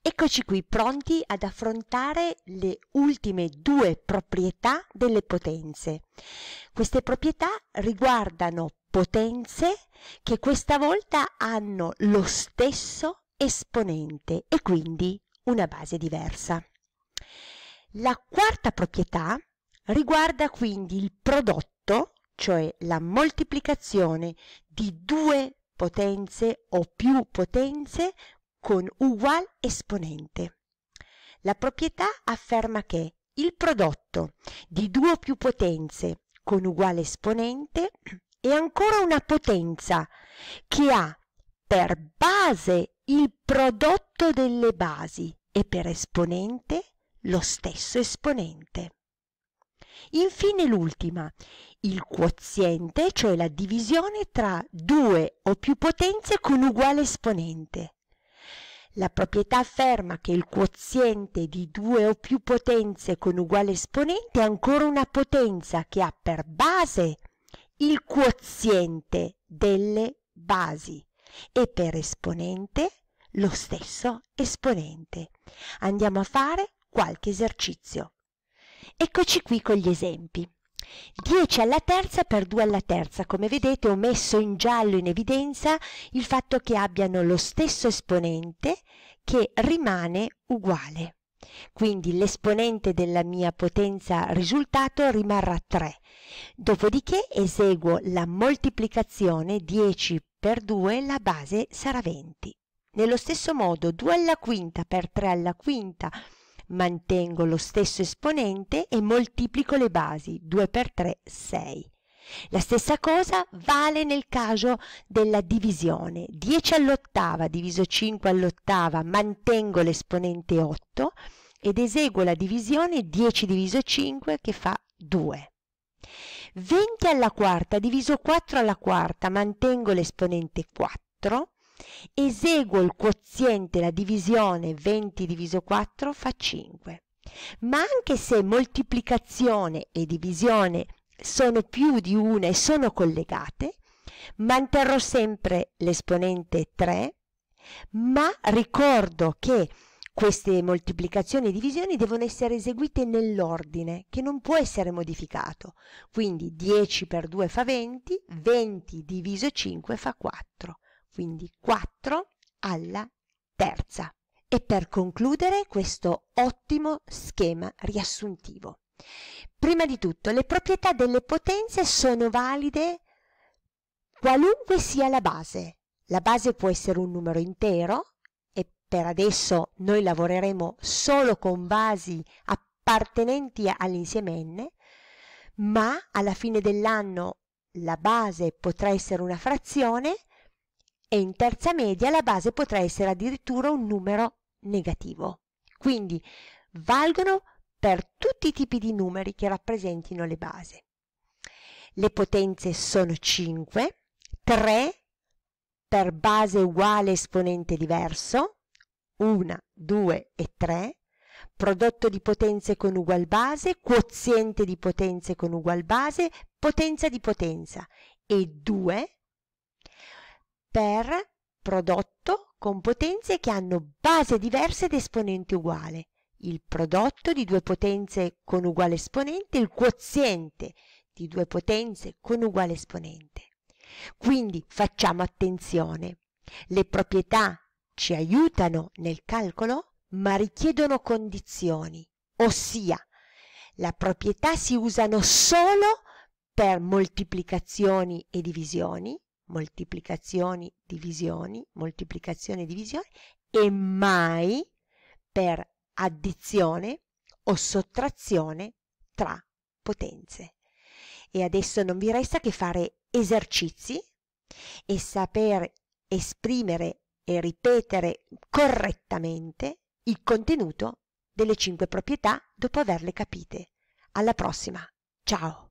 Eccoci qui pronti ad affrontare le ultime due proprietà delle potenze. Queste proprietà riguardano potenze che questa volta hanno lo stesso esponente e quindi una base diversa. La quarta proprietà riguarda quindi il prodotto, cioè la moltiplicazione di due potenze o più potenze con ugual esponente. La proprietà afferma che il prodotto di due o più potenze con uguale esponente è ancora una potenza che ha per base il prodotto delle basi e per esponente lo stesso esponente. Infine l'ultima, il quoziente, cioè la divisione tra due o più potenze con uguale esponente. La proprietà afferma che il quoziente di due o più potenze con uguale esponente è ancora una potenza che ha per base il quoziente delle basi e per esponente lo stesso esponente. Andiamo a fare qualche esercizio. Eccoci qui con gli esempi. 10 alla terza per 2 alla terza. Come vedete ho messo in giallo in evidenza il fatto che abbiano lo stesso esponente che rimane uguale. Quindi l'esponente della mia potenza risultato rimarrà 3. Dopodiché eseguo la moltiplicazione 10 per 2 la base sarà 20. Nello stesso modo 2 alla quinta per 3 alla quinta mantengo lo stesso esponente e moltiplico le basi 2 per 3 6 la stessa cosa vale nel caso della divisione 10 all'ottava diviso 5 all'ottava mantengo l'esponente 8 ed eseguo la divisione 10 diviso 5 che fa 2 20 alla quarta diviso 4 alla quarta mantengo l'esponente 4 Eseguo il quoziente, la divisione 20 diviso 4 fa 5. Ma anche se moltiplicazione e divisione sono più di una e sono collegate, manterrò sempre l'esponente 3, ma ricordo che queste moltiplicazioni e divisioni devono essere eseguite nell'ordine che non può essere modificato. Quindi 10 per 2 fa 20, 20 diviso 5 fa 4 quindi 4 alla terza. E per concludere questo ottimo schema riassuntivo. Prima di tutto, le proprietà delle potenze sono valide qualunque sia la base. La base può essere un numero intero e per adesso noi lavoreremo solo con basi appartenenti all'insieme n, ma alla fine dell'anno la base potrà essere una frazione e in terza media la base potrà essere addirittura un numero negativo. Quindi valgono per tutti i tipi di numeri che rappresentino le base. Le potenze sono 5, 3 per base uguale esponente diverso, 1, 2 e 3, prodotto di potenze con ugual base, quoziente di potenze con ugual base, potenza di potenza e 2 per prodotto con potenze che hanno base diversa ed esponente uguale il prodotto di due potenze con uguale esponente il quoziente di due potenze con uguale esponente quindi facciamo attenzione le proprietà ci aiutano nel calcolo ma richiedono condizioni ossia la proprietà si usano solo per moltiplicazioni e divisioni moltiplicazioni, divisioni, moltiplicazione, divisioni e mai per addizione o sottrazione tra potenze. E adesso non vi resta che fare esercizi e saper esprimere e ripetere correttamente il contenuto delle cinque proprietà dopo averle capite. Alla prossima. Ciao.